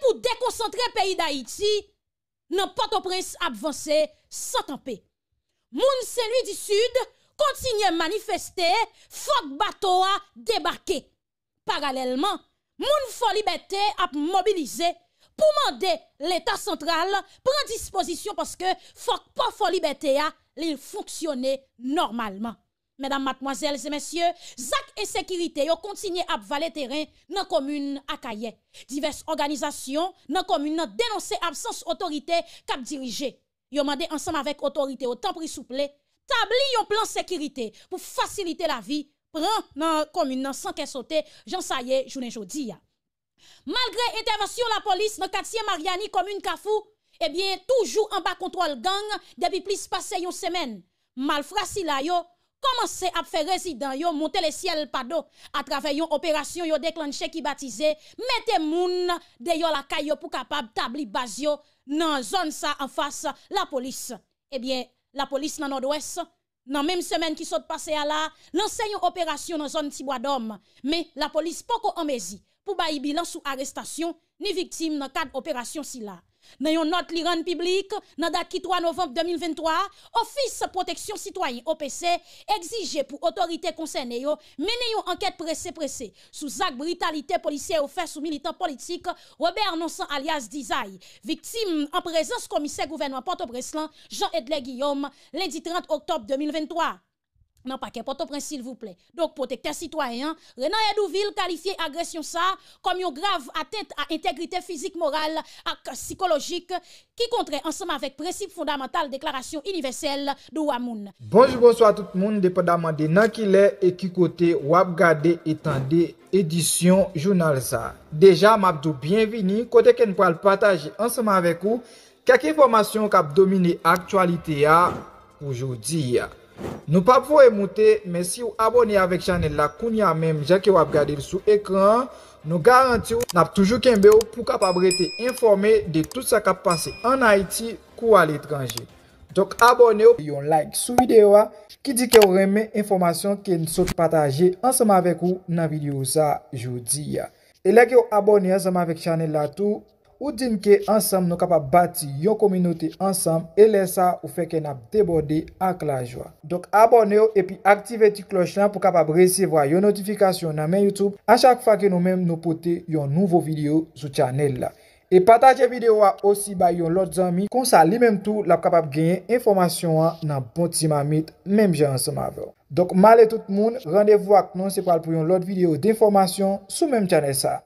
pour déconcentrer le pays d'Haïti, nan Port-au-Prince avancé sans tempé. Moun celui du sud continue à manifester, fok bateau a débarqué. Parallèlement, moun fo liberté a mobilisé pour demander l'État central prend disposition parce que fok pas fo liberté a, il fonctionner normalement. Mesdames, mademoiselles et messieurs, Zak et sécurité ont continué à valer terrain dans la commune Akaye. Diverses organisations dans la commune ont dénoncé absence d'autorité cap dirigé. Ils ont demandé ensemble avec autorité au temps pris souple, tabli un plan sécurité pour faciliter la vie, dans la commune sans qu'elle saute, j'en sais, journée jodi. Malgré intervention la police dans le quartier Mariani, commune Kafou, eh bien, toujours en bas contrôle gang depuis plus de une semaine. Malfrasi yo, Commencez à faire résident yo monter le ciel pado à travers une opération yo déclenchée qui baptisé mettez moun de la caille pour capable tabli base yo dans zone ça en face la police eh bien la police dans nord-ouest dans même semaine qui saute passer à là une opération dans zone Tibois d'homme mais la police pas en mesi pour bailler bilan sous arrestation ni victime dans cadre opération si là dans une note l'Iran public dans date 3 novembre 2023, Office protection citoyenne, OPC exige pour autorité concernée yo mener une enquête pressée pressée sous acte brutalité policière offert sous militant politique Robert Nonsan alias Dizay, victime en présence commissaire gouvernement port au Jean-Edley Guillaume lundi 30 octobre 2023. nan pa ke potoprensil vouple. Donk potekte a sitwayan, Renan Edouville kalifiye agresyon sa kom yon grav atente a integrite fizik moral ak psikologik ki kontre anseman vek precipe fondamental deklarasyon universelle de Ouamoun. Bonjou bonsoy a tout moun depa damande nan ki lè e ki kote wap gade etan de edisyon jounal sa. Deja mabdou bienvini kote ken pwal pataje anseman vek ou kak informasyon kap domine aktualite ya oujou di ya. Nou pa pou emote, men si ou abonye avèk chanel la koun ya menm, ja ki ou ap gade sou ekran, nou garanti ou nap toujou kenbe ou pou kap ap rete informe de tout sa kap pase an Haiti kou al etranje. Dok abonye ou, yon like sou videyo a, ki di ki ou reme informasyon ki nou sot pataje ansama avèk ou nan videyo sa joudi ya. E lè ki ou abonye ansama avèk chanel la tou. Ou din ke ansam nou kapap bati yon kominote ansam e lesa ou feke nap debode ak la jwa. Dok abone yo epi aktive ti kloch lan pou kapap resevwa yon notifikasyon nan men YouTube a chak fa ke nou men nou pote yon nouvo video sou chanel la. E pataje video wa osi ba yon lot zami kon sa li menm tou lap kapap genye informasyon an nan bonti ma mit menm jen ansam avyo. Dok male tout moun, randevo ak non sepal pou yon lot video de informasyon sou menm chanel sa.